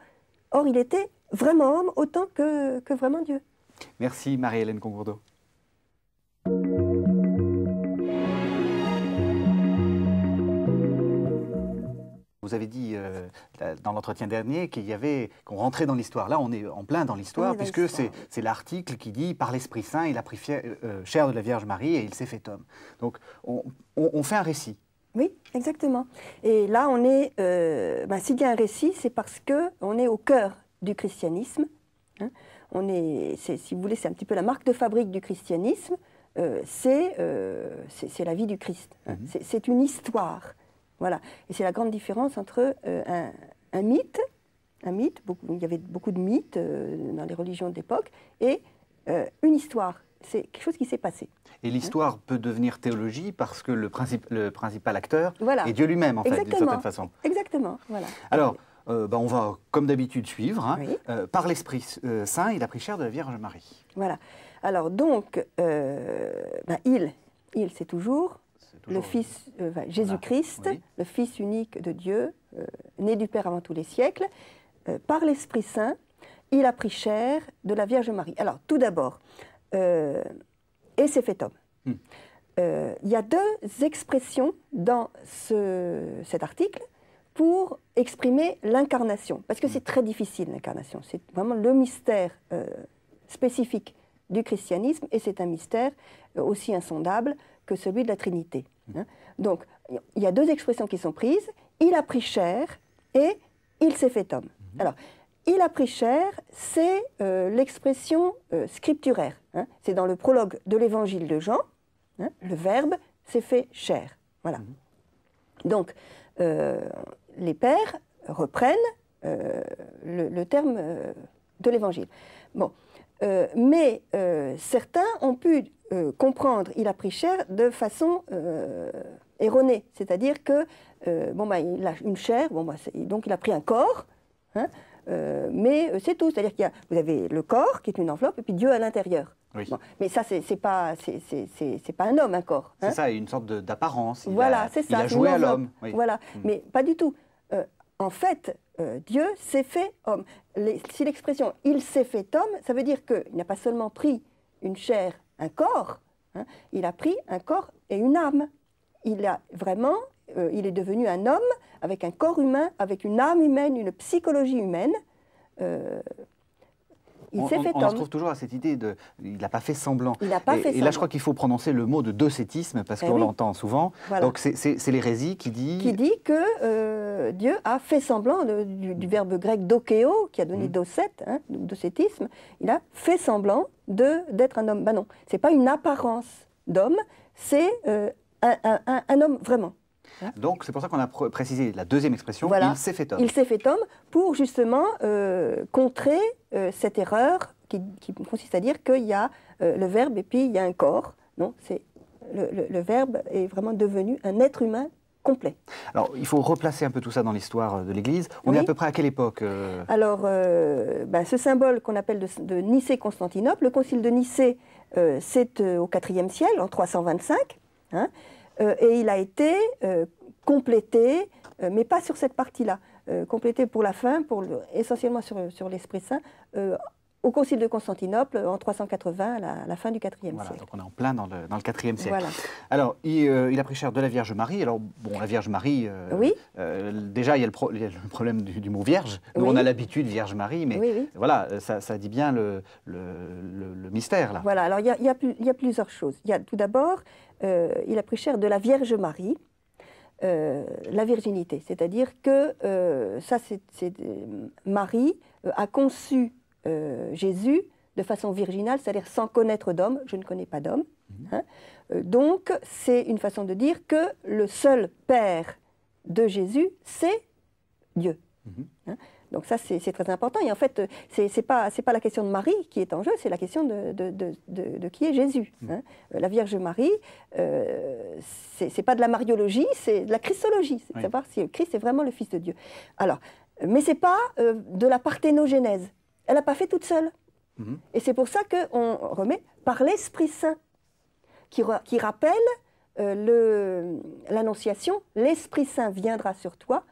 Or, il était vraiment homme autant que, que vraiment Dieu. Merci Marie-Hélène Congourdeau. Vous avez dit euh, dans l'entretien dernier qu'il y avait qu'on rentrait dans l'histoire. Là, on est en plein dans l'histoire puisque c'est l'article qui dit par l'Esprit Saint, il a pris euh, euh, chair de la Vierge Marie et il s'est fait homme. Donc on, fait un récit. Oui, exactement. Et là, on est. Bah, s'il y a un récit, c'est parce que on est au cœur du christianisme. Hein. On est, si vous voulez, c'est un petit peu la marque de fabrique du christianisme. C'est c'est la vie du Christ. Hein. Mm-hmm. C'est une histoire. Voilà. Et c'est la grande différence entre euh, un, mythe, un mythe, il y avait beaucoup de mythes euh, dans les religions d'époque, et euh, une histoire. C'est quelque chose qui s'est passé. Et l'histoire hein peut devenir théologie parce que le, principal acteur est Dieu lui-même, en fait, d'une certaine façon. Exactement. Voilà. Alors, bah, on va, comme d'habitude, suivre. Hein. par l'Esprit Saint, il a pris chair de la Vierge Marie. Voilà. Alors donc, bah, il, il, c'est toujours le Fils, euh, Jésus-Christ, ah, le Fils unique de Dieu, euh, né du Père avant tous les siècles, euh, par l'Esprit Saint, il a pris chair de la Vierge Marie. Alors, tout d'abord, et c'est fait homme. Hmm. Il y a deux expressions dans cet article pour exprimer l'incarnation, parce que c'est hmm. très difficile l'incarnation, c'est vraiment le mystère spécifique du christianisme, et c'est un mystère aussi insondable que celui de la Trinité. Hein. Donc, il y a deux expressions qui sont prises. Il a pris chair et il s'est fait homme. Mhm. Alors, il a pris chair, c'est euh, l'expression euh, scripturaire. Hein. C'est dans le prologue de l'évangile de Jean. Hein, le verbe s'est fait chair. Voilà. Mhm. Donc, euh, les pères reprennent le, le, terme de l'évangile. Bon. mais certains ont pu euh, comprendre il a pris chair de façon euh, erronée. C'est-à-dire que, euh, bon, bah, il a une chair, bon, bah, donc il a pris un corps, hein, mais c'est tout. C'est-à-dire qu'il vous avez le corps qui est une enveloppe et puis Dieu à l'intérieur. mais ça, c'est pas, c'est pas un homme, un corps. C'est hein. ça, une sorte d'apparence. Voilà, c'est ça. Il a joué à l'homme. Voilà, hmm. mais pas du tout. en fait, Dieu s'est fait homme. si l'expression il s'est fait homme, ça veut dire qu'il n'a pas seulement pris une chair un corps. Hein. Il a pris un corps et une âme. Il a vraiment, euh, il est devenu un homme avec un corps humain, avec une âme humaine, une psychologie humaine. Euh, il s'est fait on, on se retrouve toujours à cette idée de. Il n'a pas fait semblant. Il pas et, là, je crois qu'il faut prononcer le mot de docétisme parce eh qu'on l'entend souvent. Donc, c'est l'hérésie qui dit. Qui dit que euh, Dieu a fait semblant, du, verbe grec dokeo, qui a donné docète, mmh. docétisme, hein, il a fait semblant d'être un homme. Ben non, c'est pas une apparence d'homme, c'est euh, un, homme vraiment. Donc c'est pour ça qu'on a précisé la deuxième expression, voilà. il s'est fait homme. Il s'est fait homme pour justement euh, contrer euh, cette erreur qui, consiste à dire qu'il y a le verbe et puis il y a un corps. Non, c'est le verbe est vraiment devenu un être humain alors, il faut replacer un peu tout ça dans l'histoire euh, de l'Église. On est à peu près à quelle époque euh Alors, euh, bah, ce symbole qu'on appelle de, Nicée-Constantinople, le concile de Nicée, c'est au IVe siècle, en 325, hein, et il a été complété, mais pas sur cette partie-là, complété pour la fin, pour le, essentiellement sur, sur l'Esprit Saint, au Concile de Constantinople euh, en 380, à la, fin du IVe voilà, siècle. Donc on est en plein dans le, dans IVe siècle. Voilà. Alors, euh, il, a pris cher de la Vierge Marie. Alors, bon, la Vierge Marie, euh, oui. déjà, il y, a le, problème du, mot Vierge. Nous, on a l'habitude Vierge Marie, mais voilà, ça, dit bien le, mystère, là. Voilà, alors il y a, plusieurs choses. Il y a, tout d'abord, il a pris cher de la Vierge Marie. la virginité. C'est-à-dire que ça, c'est, Marie a conçu euh, Jésus de façon virginale, c'est-à-dire sans connaître d'homme, je ne connais pas d'homme. Mhm. Hein. Euh, donc c'est une façon de dire que le seul Père de Jésus, c'est Dieu. Mhm. Hein. Donc ça, c'est très important. Et en fait, ce n'est pas, pas la question de Marie qui est en jeu, c'est la question de, qui est Jésus. Mhm. Hein. Euh, la Vierge Marie, c'est ce n'est pas de la mariologie, c'est de la christologie. C'est savoir si Christ est vraiment le Fils de Dieu. Alors, mais ce n'est pas de la parthénogénèse elle n'a pas fait toute seule. Mhm. Et c'est pour ça qu'on remet par l'Esprit Saint, qui, rappelle euh, l'Annonciation, l'Esprit Saint viendra sur toi,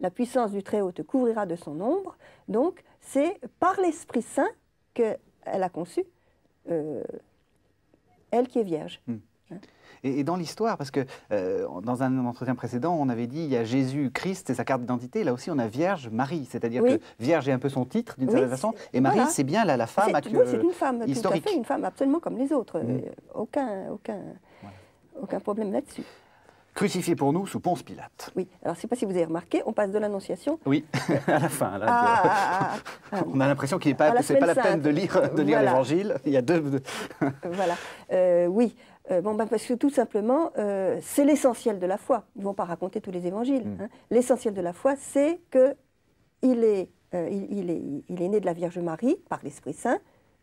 la puissance du Très-Haut te couvrira de son ombre. Donc c'est par l'Esprit Saint qu'elle a conçu, euh, elle qui est vierge. Mhm. Et, dans l'histoire, parce que euh, dans un entretien précédent, on avait dit il y a Jésus, Christ, et sa carte d'identité. Là aussi, on a Vierge, Marie. C'est-à-dire que Vierge est un peu son titre, d'une certaine façon. Et Marie, c'est bien la, la femme historique. C'est une femme, tout à fait, une femme absolument comme les autres. Mm. Euh, aucun, aucun, aucun problème là-dessus. Crucifié pour nous sous Ponce Pilate. Oui, alors je ne sais pas si vous avez remarqué, on passe de l'annonciation. Oui, <laughs> à la fin. Là, ah, ah, ah, <laughs> on a l'impression qu'il n'est pas, la, pas la peine de lire, de lire l'évangile. Voilà. Il y a deux. voilà, euh, oui. Euh, bon, ben parce que tout simplement, euh, c'est l'essentiel de la foi. Ils ne vont pas raconter tous les évangiles. Mm. Hein. L'essentiel de la foi, c'est que il est, euh, il, est, il est né de la Vierge Marie par l'Esprit Saint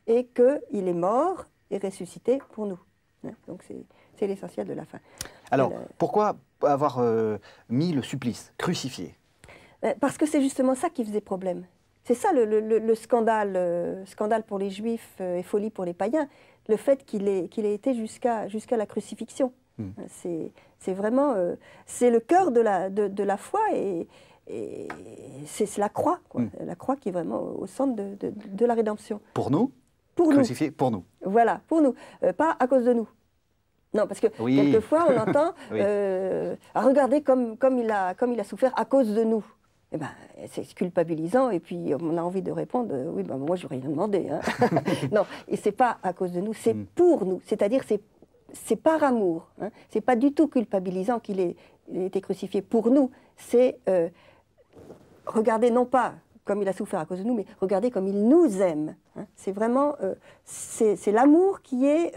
et qu'il est mort et ressuscité pour nous. Hein. Donc c'est l'essentiel de la fin. Alors, pourquoi avoir mis le supplice, crucifié Parce que c'est justement ça qui faisait problème. C'est ça le, le, scandale, scandale pour les juifs et folie pour les païens le fait qu'il ait, été jusqu'à la crucifixion. Hmm. C'est, vraiment euh, c'est le cœur de la, foi et, c'est, la croix, hmm. la croix qui est vraiment au centre de, la rédemption. Pour nous Pour Crucifié pour nous. Voilà, pour nous, euh, pas à cause de nous. Non, parce que quelquefois on entend, <laughs> euh, regardez comme il a souffert à cause de nous. Eh ben, c'est culpabilisant et puis on a envie de répondre euh, oui ben moi j'aurais rien demandé hein. <laughs> <laughs> non et c'est pas à cause de nous c'est mm. pour nous c'est-à-dire c'est c'est par amour hein. c'est pas du tout culpabilisant qu'il ait, été crucifié pour nous c'est regardez euh, regarder non pas comme il a souffert à cause de nous mais regarder comme il nous aime hein. c'est vraiment euh, c'est l'amour qui est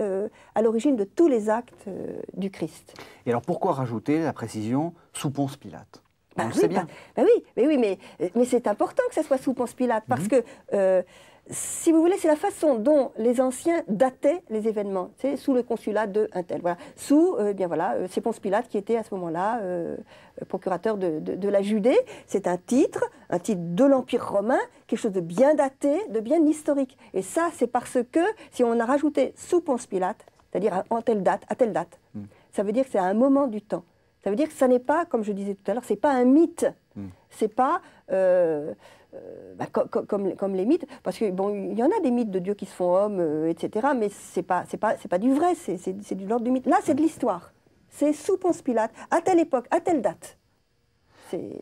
à l'origine de tous les actes du Christ et alors pourquoi rajouter la précision sous Ponce Pilate bah, bah, bah, oui, mais, oui, euh, mais, c'est important que ça soit sous Ponce Pilate, parce mhm. que, euh, si vous voulez, c'est la façon dont les anciens dataient les événements, c'est sous le consulat de un tel. Sous, euh, eh bien voilà, c'est Ponce Pilate qui était à ce moment-là procurateur de, la Judée. C'est un titre, un titre de l'Empire romain, quelque chose de bien daté, de bien historique. Et ça, c'est parce que si on a rajouté sous Ponce Pilate, c'est-à-dire en telle date, à telle date, mm. ça veut dire que c'est à un moment du temps. Ça veut dire que ça n'est pas, comme je disais tout à l'heure, c'est pas un mythe. Hmm. C'est pas euh, euh, bah, comme, comme, les mythes, parce que bon, il y en a des mythes de Dieu qui se font hommes, euh, etc. Mais c'est pas, c'est pas, c'est pas du vrai. C'est, du l'ordre du mythe. Là, c'est de hmm. l'histoire. C'est sous Ponce Pilate, à telle époque, à telle date.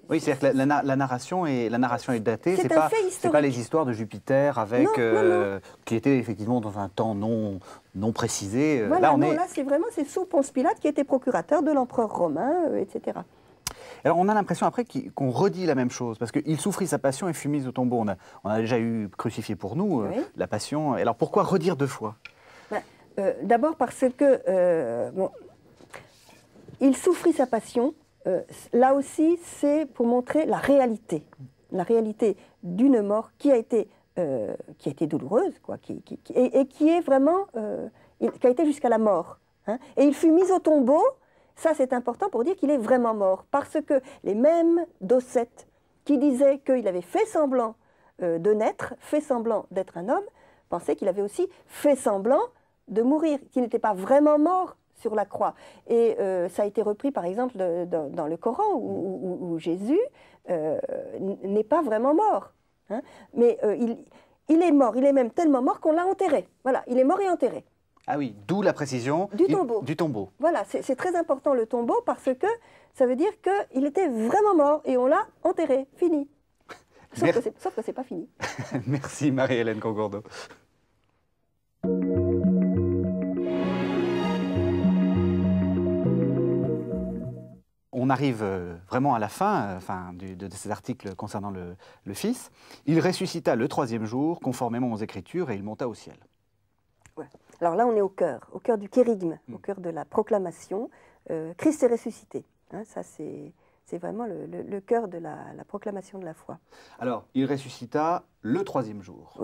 Oui, c'est-à-dire que la, narration est, la narration est datée. C'est pas, pas les histoires de Jupiter avec euh, qui étaient effectivement dans un temps non non précisé. Euh, là, on est... là, c'est vraiment sous Ponce Pilate qui était procurateur de l'empereur romain, euh, etc. Alors on a l'impression après qu'on redit la même chose, parce qu'il souffrit sa passion et fut mis au tombeau. On a, déjà eu crucifié pour nous la passion. Alors pourquoi redire deux fois ben, D'abord parce que il souffrit sa passion euh, là aussi, c'est pour montrer la réalité, la réalité d'une mort qui a été, euh, qui a été douloureuse, quoi, et, qui est vraiment, euh, qui a été jusqu'à la mort. Hein. Et il fut mis au tombeau. Ça, c'est important pour dire qu'il est vraiment mort, parce que les mêmes docettes qui disaient qu'il avait fait semblant de naître, fait semblant d'être un homme, pensaient qu'il avait aussi fait semblant de mourir, qu'il n'était pas vraiment mort, sur la croix. Et euh, ça a été repris, par exemple, dans, le Coran, où, Jésus euh, n'est pas vraiment mort. Hein. Mais euh, il, est mort, il est même tellement mort qu'on l'a enterré. Voilà, il est mort et enterré. Ah oui, d'où la précision du tombeau. Du tombeau. Voilà, c'est très important le tombeau parce que ça veut dire qu'il était vraiment mort et on l'a enterré, fini. <laughs> Sauf que ce n'est pas fini. <laughs> Merci Marie-Hélène Congourdeau. on arrive euh, vraiment à la fin, euh, de, de, articles concernant le, Fils. Il ressuscita le troisième jour, conformément aux Écritures, et il monta au ciel. Alors là, on est au cœur, au cœur du kérigme, au mm. cœur de la proclamation. Euh, Christ est ressuscité. Hein, ça, c'est c'est vraiment le, cœur de la, proclamation de la foi. Alors, il ressuscita le troisième jour.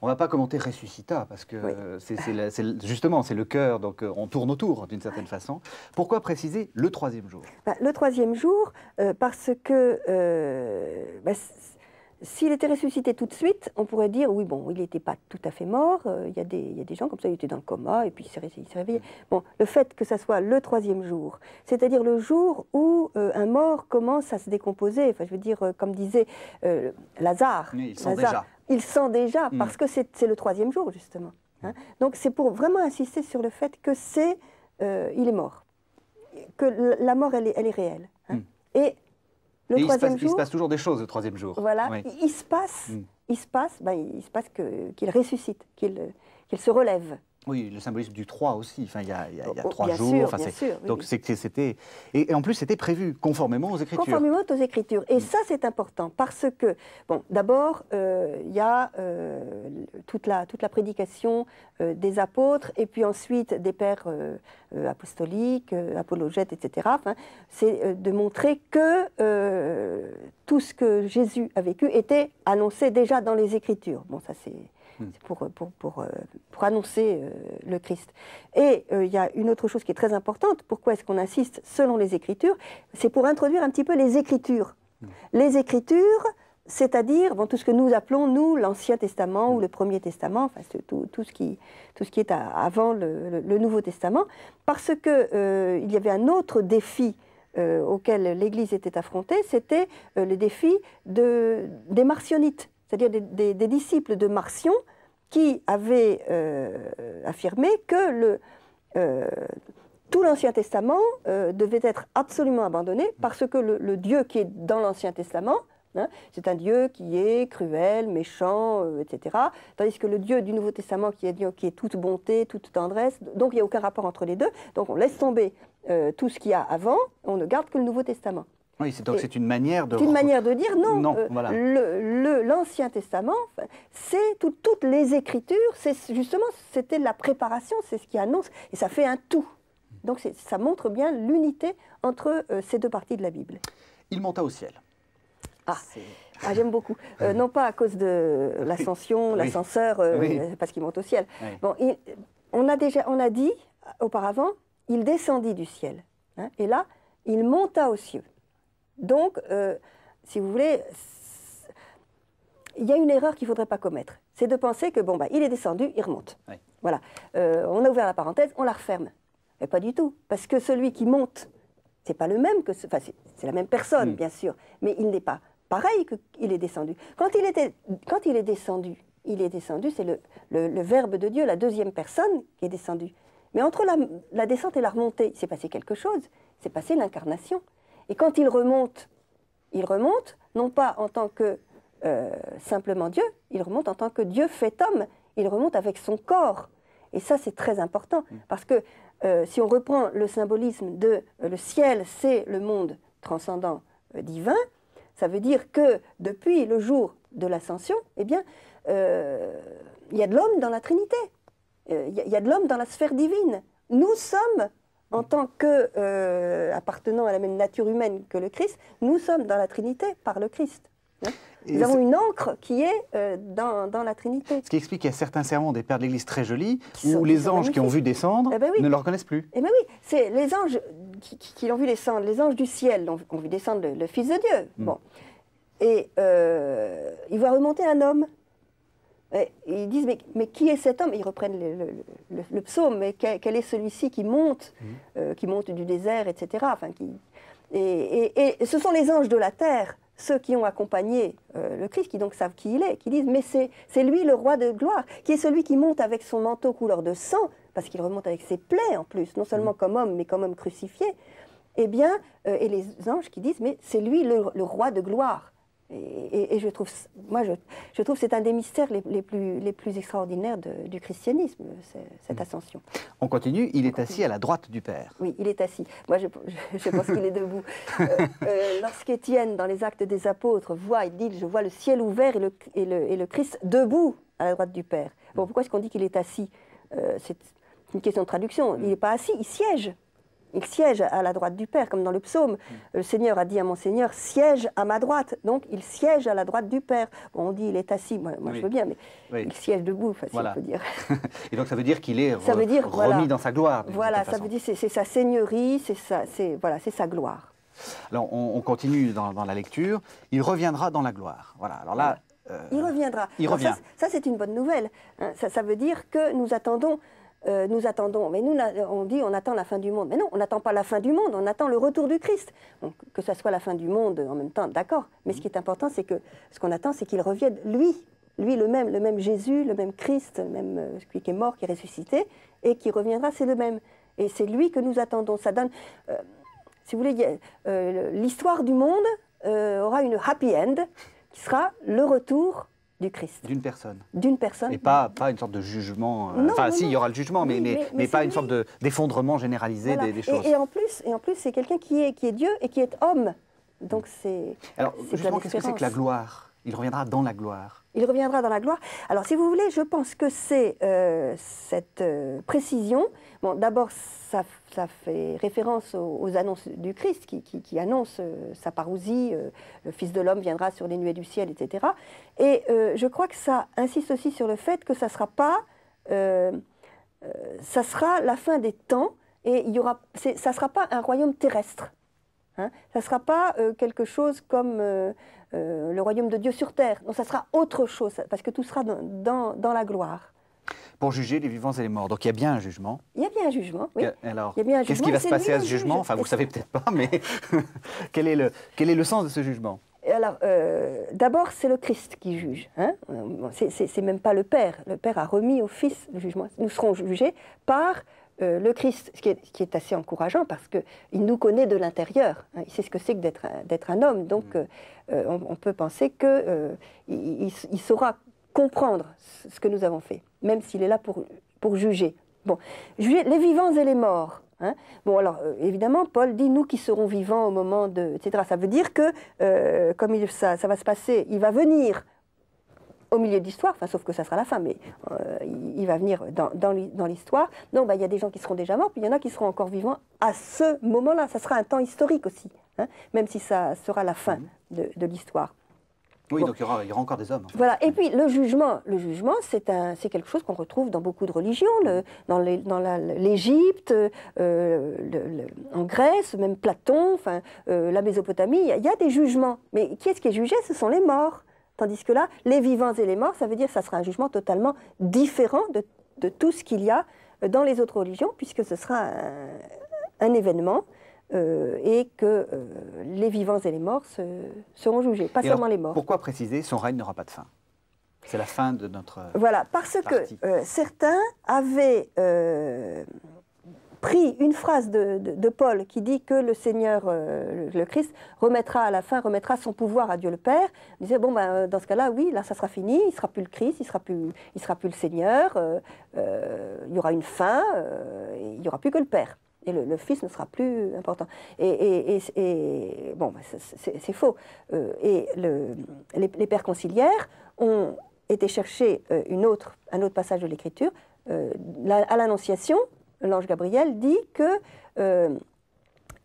On ne va pas commenter ressuscita, parce que c'est justement, c'est le cœur, donc euh, on tourne autour d'une certaine façon. Pourquoi préciser le troisième jour ben, Le troisième jour, euh, parce que... Euh, ben, s'il était ressuscité tout de suite, on pourrait dire, oui, bon, il n'était pas tout à fait mort, euh, il y, a des gens comme ça, il était dans le coma et puis il s'est, réveillé. Mm. Bon, le fait que ça soit le troisième jour, c'est-à-dire le jour où euh, un mort commence à se décomposer, enfin, je veux dire, euh, comme disait Lazare. il sent déjà. Mm. parce que c'est, le troisième jour, justement. Hein. Mm. Donc c'est pour vraiment insister sur le fait que c'est, il est mort, que la mort, elle est, elle réelle. Hein. Et il, se passe, toujours des choses le troisième jour. Voilà, il, se passe, mm. il se passe, ben, il se passe que, qu'il ressuscite, qu'il, qu'il se relève. Oui, le symbolisme du 3 aussi. Enfin, il y a, oh, oh, trois jours. Sûr, bien sûr, c'était et, en plus c'était prévu conformément aux Écritures. Conformément aux Écritures. Et mm. ça c'est important parce que bon, d'abord euh, il y a euh, toute la toute la prédication euh, des apôtres et puis ensuite des pères apostoliques, apologètes, etc. c'est de montrer que tout ce que Jésus a vécu était annoncé déjà dans les Écritures. Bon, ça c'est Mm. C'est pour, euh, euh, pour, annoncer euh, le Christ. Et il y a une autre chose qui est très importante. Pourquoi est-ce qu'on insiste selon les Écritures C'est pour introduire un petit peu les Écritures. Mm. Les Écritures, c'est-à-dire tout ce que nous appelons, nous, l'Ancien Testament ou mm. le Premier Testament, enfin, tout, ce qui, tout ce qui est avant le, Nouveau Testament, parce qu'il il y avait un autre défi auquel l'Église était affrontée, c'était le défi des marcionites c'est-à-dire des, des, disciples de Marcion qui avait euh, affirmé que euh, tout l'Ancien Testament euh, devait être absolument abandonné parce que le, Dieu qui est dans l'Ancien Testament, hein, c'est un Dieu qui est cruel, méchant, etc. Tandis que le Dieu du Nouveau Testament qui est, qui est toute bonté, toute tendresse, donc il n'y a aucun rapport entre les deux. Donc on laisse tomber tout ce qu'il y a avant, on ne garde que le Nouveau Testament. Oui, donc c'est une manière de... dire non. Euh, L'Ancien Testament, c'est toutes les écritures, c'est justement, c'était la préparation, c'est ce qui annonce, et ça fait un tout. Donc ça montre bien l'unité entre euh, ces deux parties de la Bible. Il monta au ciel. Ah, ah j'aime beaucoup. <laughs> Euh, non pas à cause de l'ascension, l'ascenseur, parce qu'il monte au ciel. Bon, on a déjà, on a dit auparavant, il descendit du ciel. Hein, et là, il monta au ciel. Donc, euh, si vous voulez, il y a une erreur qu'il ne faudrait pas commettre. C'est de penser que, bon, bah, il est descendu, il remonte. Voilà. Euh, on a ouvert la parenthèse, on la referme. Mais pas du tout. Parce que celui qui monte, c'est pas le même que. Enfin, c'est la même personne, hmm. bien sûr. Mais il n'est pas pareil qu'il est descendu. Quand il, est descendu, il est descendu, c'est le, verbe de Dieu, la deuxième personne qui est descendue. Mais entre la, la descente et la remontée, il s'est passé quelque chose. C'est passé l'incarnation. Et quand il remonte, il remonte non pas en tant que euh, simplement Dieu, il remonte en tant que Dieu fait homme, il remonte avec son corps. Et ça, c'est très important, mm. parce que euh, si on reprend le symbolisme de euh, le ciel, c'est le monde transcendant divin, ça veut dire que depuis le jour de l'ascension, eh bien, il y a de l'homme dans la Trinité, il y a de l'homme dans la sphère divine. Nous sommes en tant qu'appartenant euh, à la même nature humaine que le Christ, nous sommes dans la Trinité par le Christ. Hein. nous avons une encre qui est euh, dans, la Trinité. Ce qui explique qu'il y a certains sermons des pères de l'Église très jolis où les anges qui ont vu descendre eh ben ne le reconnaissent plus. Eh bien oui, c'est les anges qui, l'ont vu descendre, les anges du ciel ont, vu descendre le, Fils de Dieu. Hmm. Bon. Et euh, il voit remonter un homme euh, ils disent, mais, qui est cet homme Ils reprennent le, psaume, mais quel, est celui-ci qui monte, mhm. euh, qui monte du désert, etc. Enfin, et, ce sont les anges de la terre, ceux qui ont accompagné euh, le Christ, qui donc savent qui il est, qui disent, mais c'est lui le roi de gloire, qui est celui qui monte avec son manteau couleur de sang, parce qu'il remonte avec ses plaies en plus, non seulement mhm. comme homme, mais comme homme crucifié. et eh bien, et les anges qui disent, mais c'est lui le roi de gloire. Et, je trouve, moi, je, trouve c'est un des mystères les, plus, extraordinaires du christianisme, cette mm. ascension. On continue, il est assis à la droite du Père. Oui, il est assis. Moi, je, pense qu'il est debout. <laughs> Euh, euh, Lorsqu'Étienne, dans les Actes des Apôtres, voit, et dit Je vois le ciel ouvert et le, Christ debout à la droite du Père. Bon, mm. pourquoi est-ce qu'on dit qu'il est assis euh, C'est une question de traduction. Il n'est mm. pas assis, il siège. Il siège à la droite du Père, comme dans le psaume. Mm. Le Seigneur a dit à mon Seigneur, siège à ma droite. Donc, il siège à la droite du Père. on dit, il est assis. Moi, je veux bien, mais il siège debout, si dire. <laughs> Et donc, ça veut dire qu'il est remis dans sa gloire. Voilà, ça veut dire c'est sa seigneurie, c'est sa, voilà, sa gloire. Alors, on, continue dans, la lecture. Il reviendra dans la gloire. Voilà, alors là... il euh, reviendra. Il revient. Ça, c'est une bonne nouvelle. Hein. ça veut dire que nous attendons euh, nous attendons, mais nous, on dit on attend la fin du monde. Mais non, on n'attend pas la fin du monde, on attend le retour du Christ. que ça soit la fin du monde en même temps, d'accord. Mais ce qui est important, c'est que ce qu'on attend, c'est qu'il revienne, lui, lui le même, le même Jésus, le même Christ, même euh, celui qui est mort, qui est ressuscité, et qui reviendra, c'est le même. Et c'est lui que nous attendons. Ça donne, euh, si vous voulez, l'histoire du monde aura une happy end qui sera le retour du Christ. D'une personne. D'une personne. Et pas, pas une sorte de jugement. Euh, enfin, si, il y aura le jugement, mais, mais, pas une sorte d'effondrement généralisé des, choses. Et, en plus, et en plus c'est quelqu'un qui est, qui est Dieu et qui est homme. Donc mm. c'est. Alors, justement, qu'est-ce que c'est que la gloire Il reviendra dans la gloire. Il reviendra dans la gloire. Alors, si vous voulez, je pense que c'est euh, cette euh, précision. Bon, d'abord, ça, fait référence aux, annonces du Christ qui, annonce euh, sa parousie, le Fils de l'homme viendra sur les nuées du ciel, etc. Et je crois que ça insiste aussi sur le fait que ça sera pas, ça sera la fin des temps et il y aura, ça sera pas un royaume terrestre. Hein ça ne sera pas quelque chose comme euh, le royaume de Dieu sur terre. Donc ça sera autre chose, parce que tout sera dans, la gloire. Pour juger les vivants et les morts. Donc il y a bien un jugement. Il y a bien un jugement, oui. Alors, qu'est-ce qui va se passer à ce jugement Enfin, vous ne savez peut-être pas, mais <laughs> quel, est le, quel est le sens de ce jugement alors, euh, d'abord, c'est le Christ qui juge. Hein euh, c'est même pas le Père. Le Père a remis au Fils le jugement. Nous serons jugés par euh, le Christ, ce qui, est, assez encourageant parce qu'il nous connaît de l'intérieur. Hein. il sait ce que c'est que d'être un, homme. Donc mm. euh, euh, on, peut penser qu'il il, saura comprendre ce que nous avons fait, même s'il est là pour, pour juger. Bon, juger les vivants et les morts. Hein. Bon, alors évidemment, Paul dit nous qui serons vivants au moment de. Ça veut dire que, comme ça va se passer, il va venir au milieu de l'histoire, sauf que ça sera la fin, mais euh, il, va venir dans, l'histoire. Donc, bah, il y a des gens qui seront déjà morts, puis il y en a qui seront encore vivants à ce moment-là. Ça sera un temps historique aussi, hein, même si ça sera la fin mhm. de, l'histoire. Oui, donc il y, aura, encore des hommes. Hein. Voilà. Et puis le jugement, le jugement, c'est quelque chose qu'on retrouve dans beaucoup de religions, dans l'Égypte, euh, en Grèce, même Platon, enfin euh, la Mésopotamie. Il y, a des jugements, mais qui est-ce qui est jugé Ce sont les morts. Tandis que là, les vivants et les morts, ça veut dire que ça sera un jugement totalement différent de, tout ce qu'il y a euh, dans les autres religions, puisque ce sera un, événement euh, et que euh, les vivants et les morts seront jugés, pas seulement les morts. Pourquoi préciser son règne n'aura pas de fin C'est la fin de notre. Voilà, parce que certains avaient pris une phrase de, Paul qui dit que le Seigneur, euh, le Christ, remettra à la fin, remettra son pouvoir à Dieu le Père. Il disait, bon, ben, euh, dans ce cas-là, oui, là, ça sera fini, il sera plus le Christ, il sera plus, il sera plus le Seigneur, euh, il y aura une fin, il n'y aura plus que le Père. Et le, fils ne sera plus important. Et, bon, ben, c'est faux. et les, pères conciliaires ont été chercher une autre, un autre passage de l'Écriture, à l'Annonciation, l'ange Gabriel, dit que euh,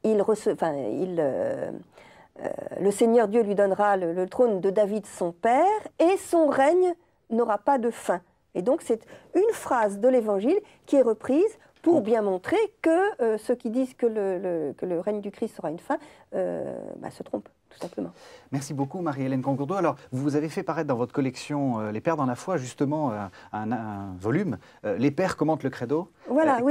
il euh, euh, le Seigneur Dieu lui donnera le, trône de David, son père, et son règne n'aura pas de fin. Et donc c'est une phrase de l'Évangile qui est reprise pour bien montrer que ceux qui disent que le, règne du Christ aura une fin bah, se trompent. Merci beaucoup, Marie-Hélène Congourdeau. Alors, vous avez fait paraître dans votre collection euh, Les Pères dans la foi, justement, euh, un, volume, euh, Les Pères commentent le credo,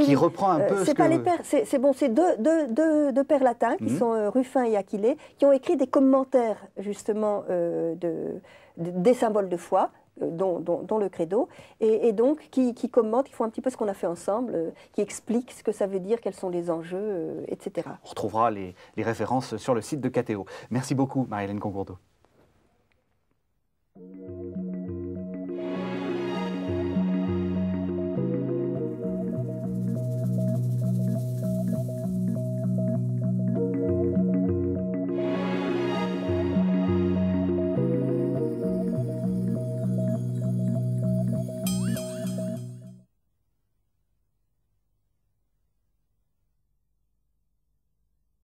qui reprend un peu... C'est pas les Pères, c'est bon, c'est deux, deux, deux, pères latins, qui mhm. sont Ruffin et Aquilée, qui ont écrit des commentaires, justement, de, des symboles de foi, euh, dont, le credo, et, donc qui, commentent, qui font un petit peu ce qu'on a fait ensemble, euh, qui expliquent ce que ça veut dire, quels sont les enjeux, euh, etc. On retrouvera les, les, références sur le site de KTO. Merci beaucoup, Marie-Hélène Congourdeau.